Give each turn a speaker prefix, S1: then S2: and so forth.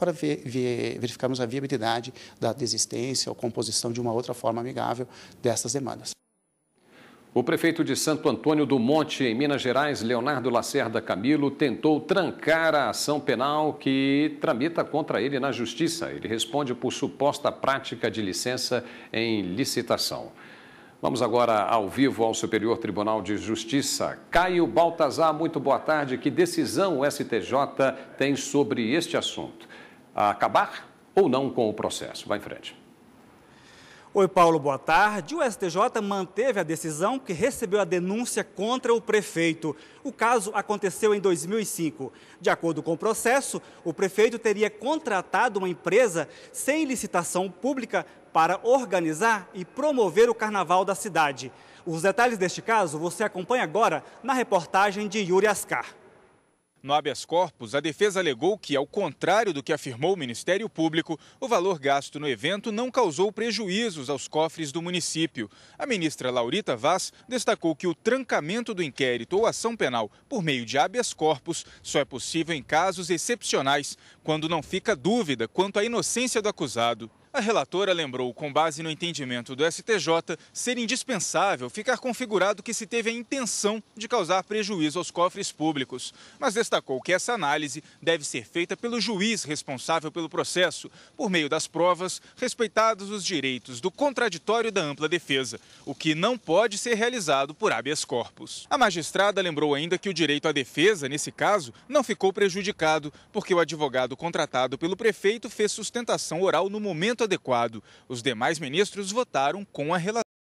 S1: para ver, ver, verificarmos a viabilidade da desistência ou composição de uma outra forma amigável dessas demandas.
S2: O prefeito de Santo Antônio do Monte, em Minas Gerais, Leonardo Lacerda Camilo, tentou trancar a ação penal que tramita contra ele na justiça. Ele responde por suposta prática de licença em licitação. Vamos agora ao vivo ao Superior Tribunal de Justiça. Caio Baltazar, muito boa tarde. Que decisão o STJ tem sobre este assunto? a acabar ou não com o processo. Vai em frente.
S3: Oi, Paulo, boa tarde. O STJ manteve a decisão que recebeu a denúncia contra o prefeito. O caso aconteceu em 2005. De acordo com o processo, o prefeito teria contratado uma empresa sem licitação pública para organizar e promover o carnaval da cidade. Os detalhes deste caso você acompanha agora na reportagem de Yuri Ascar.
S1: No habeas corpus, a defesa alegou que, ao contrário do que afirmou o Ministério Público, o valor gasto no evento não causou prejuízos aos cofres do município. A ministra Laurita Vaz destacou que o trancamento do inquérito ou ação penal por meio de habeas corpus só é possível em casos excepcionais, quando não fica dúvida quanto à inocência do acusado. A relatora lembrou, com base no entendimento do STJ, ser indispensável ficar configurado que se teve a intenção de causar prejuízo aos cofres públicos, mas destacou que essa análise deve ser feita pelo juiz responsável pelo processo, por meio das provas, respeitados os direitos do contraditório e da ampla defesa, o que não pode ser realizado por habeas corpus. A magistrada lembrou ainda que o direito à defesa, nesse caso, não ficou prejudicado, porque o advogado contratado pelo prefeito fez sustentação oral no momento adequado. Os demais ministros votaram com a relação.